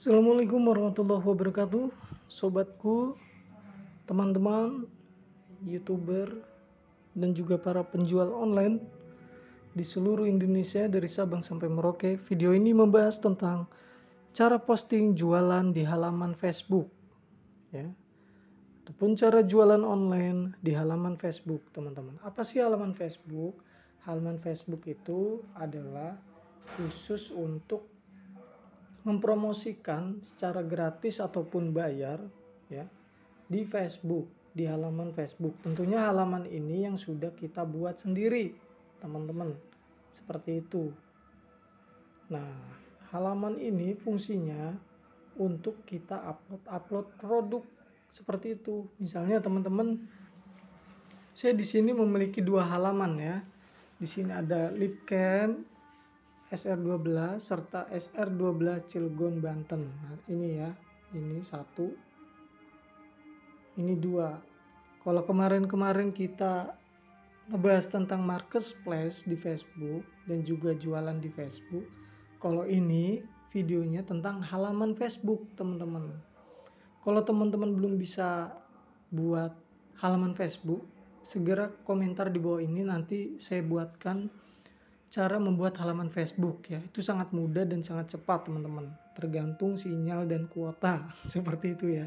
Assalamualaikum warahmatullahi wabarakatuh Sobatku Teman-teman Youtuber Dan juga para penjual online Di seluruh Indonesia Dari Sabang sampai Merauke Video ini membahas tentang Cara posting jualan di halaman Facebook Ya Ataupun cara jualan online di halaman Facebook teman-teman Apa sih halaman Facebook? Halaman Facebook itu adalah khusus untuk mempromosikan secara gratis ataupun bayar ya di Facebook, di halaman Facebook. Tentunya halaman ini yang sudah kita buat sendiri, teman-teman. Seperti itu. Nah, halaman ini fungsinya untuk kita upload upload produk seperti itu. Misalnya teman-teman saya di sini memiliki dua halaman ya. Di sini ada lipcam, SR12 serta SR12 Cilegon Banten. Nah, ini ya, ini satu, ini dua. Kalau kemarin-kemarin kita ngebahas tentang marketplace di Facebook dan juga jualan di Facebook, kalau ini videonya tentang halaman Facebook, teman-teman. Kalau teman-teman belum bisa buat halaman Facebook, segera komentar di bawah ini nanti saya buatkan cara membuat halaman Facebook ya. Itu sangat mudah dan sangat cepat teman-teman. Tergantung sinyal dan kuota seperti itu ya.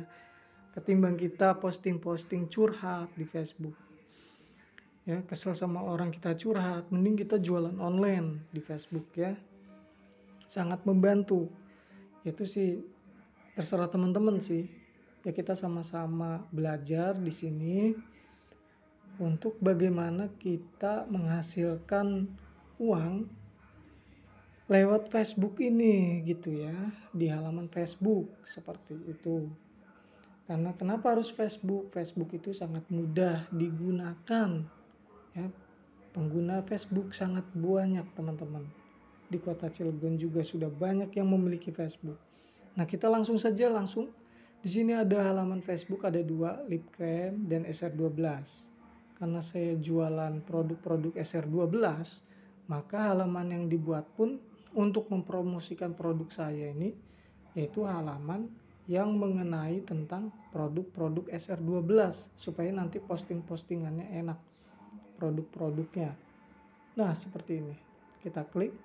Ketimbang kita posting-posting curhat di Facebook. Ya, kesel sama orang kita curhat, mending kita jualan online di Facebook ya. Sangat membantu. Itu sih terserah teman-teman sih. Ya kita sama-sama belajar di sini untuk bagaimana kita menghasilkan uang lewat Facebook ini gitu ya di halaman Facebook seperti itu karena kenapa harus Facebook Facebook itu sangat mudah digunakan ya pengguna Facebook sangat banyak teman-teman di kota Cilegon juga sudah banyak yang memiliki Facebook nah kita langsung saja langsung di sini ada halaman Facebook ada dua lip cream dan SR12 karena saya jualan produk-produk SR12 maka halaman yang dibuat pun untuk mempromosikan produk saya ini yaitu halaman yang mengenai tentang produk-produk SR12 supaya nanti posting-postingannya enak produk-produknya. Nah, seperti ini. Kita klik.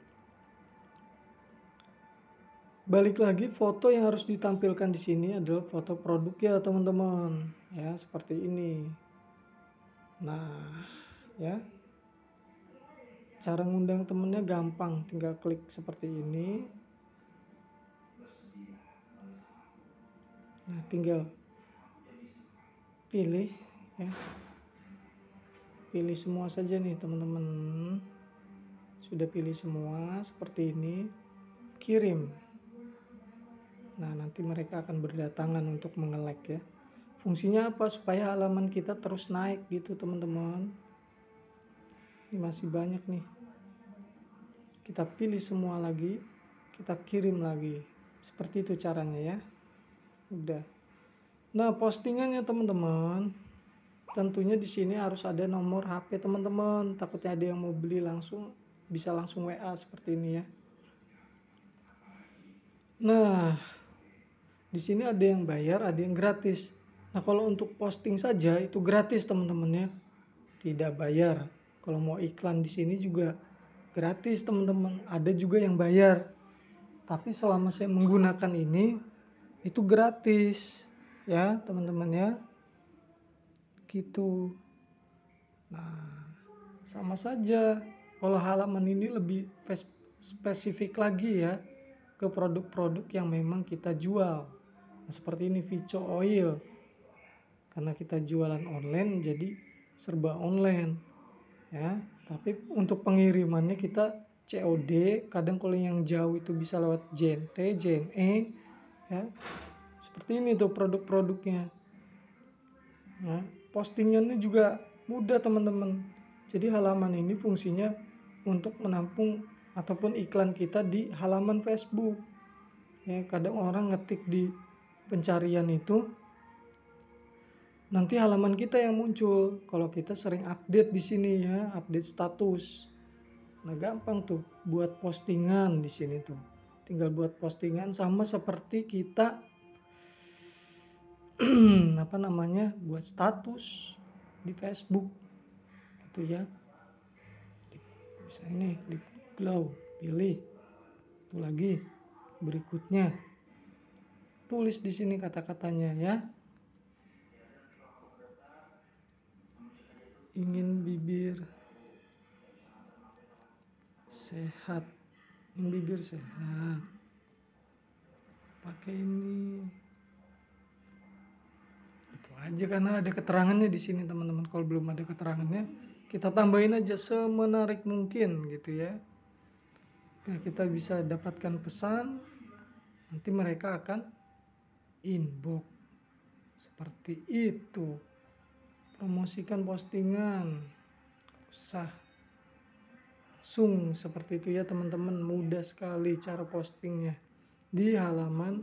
Balik lagi foto yang harus ditampilkan di sini adalah foto produk ya, teman-teman. Ya, seperti ini. Nah, ya cara ngundang temennya gampang tinggal klik seperti ini nah tinggal pilih ya pilih semua saja nih teman-teman sudah pilih semua seperti ini kirim nah nanti mereka akan berdatangan untuk mengelek ya fungsinya apa supaya halaman kita terus naik gitu teman-teman ini masih banyak nih kita pilih semua lagi kita kirim lagi seperti itu caranya ya udah nah postingannya teman-teman tentunya di sini harus ada nomor HP teman-teman takutnya ada yang mau beli langsung bisa langsung WA seperti ini ya nah di sini ada yang bayar ada yang gratis nah kalau untuk posting saja itu gratis teman-teman ya tidak bayar kalau mau iklan di sini juga gratis teman-teman ada juga yang bayar tapi selama saya menggunakan ini itu gratis ya teman-teman ya gitu nah sama saja kalau halaman ini lebih spesifik lagi ya ke produk-produk yang memang kita jual nah, seperti ini Vico Oil karena kita jualan online jadi serba online ya tapi untuk pengirimannya kita COD kadang kalau yang jauh itu bisa lewat JNT, JNE ya seperti ini tuh produk-produknya nah, postingannya juga mudah teman-teman jadi halaman ini fungsinya untuk menampung ataupun iklan kita di halaman Facebook ya kadang orang ngetik di pencarian itu nanti halaman kita yang muncul kalau kita sering update di sini ya, update status. Nah, gampang tuh buat postingan di sini tuh. Tinggal buat postingan sama seperti kita apa namanya? buat status di Facebook. itu ya. Bisa ini di glow, pilih. Itu lagi berikutnya. Tulis di sini kata-katanya ya. ingin bibir sehat ingin bibir sehat pakai ini itu aja karena ada keterangannya di sini teman-teman kalau belum ada keterangannya kita tambahin aja semenarik mungkin gitu ya Oke, kita bisa dapatkan pesan nanti mereka akan inbox seperti itu promosikan postingan usah langsung seperti itu ya teman-teman mudah sekali cara postingnya di halaman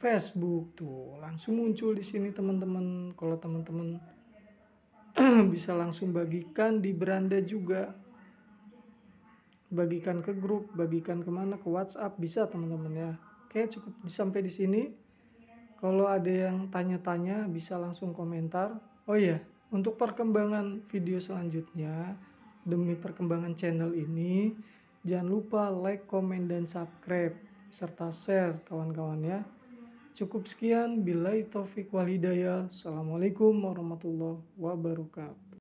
Facebook tuh langsung muncul di sini teman-teman kalau teman-teman bisa langsung bagikan di beranda juga bagikan ke grup bagikan kemana ke WhatsApp bisa teman-teman ya oke cukup sampai di sini kalau ada yang tanya-tanya bisa langsung komentar. Oh iya, untuk perkembangan video selanjutnya, demi perkembangan channel ini, jangan lupa like, komen, dan subscribe, serta share kawan-kawan ya. Cukup sekian, bila itu taufik Daya. Assalamualaikum warahmatullahi wabarakatuh.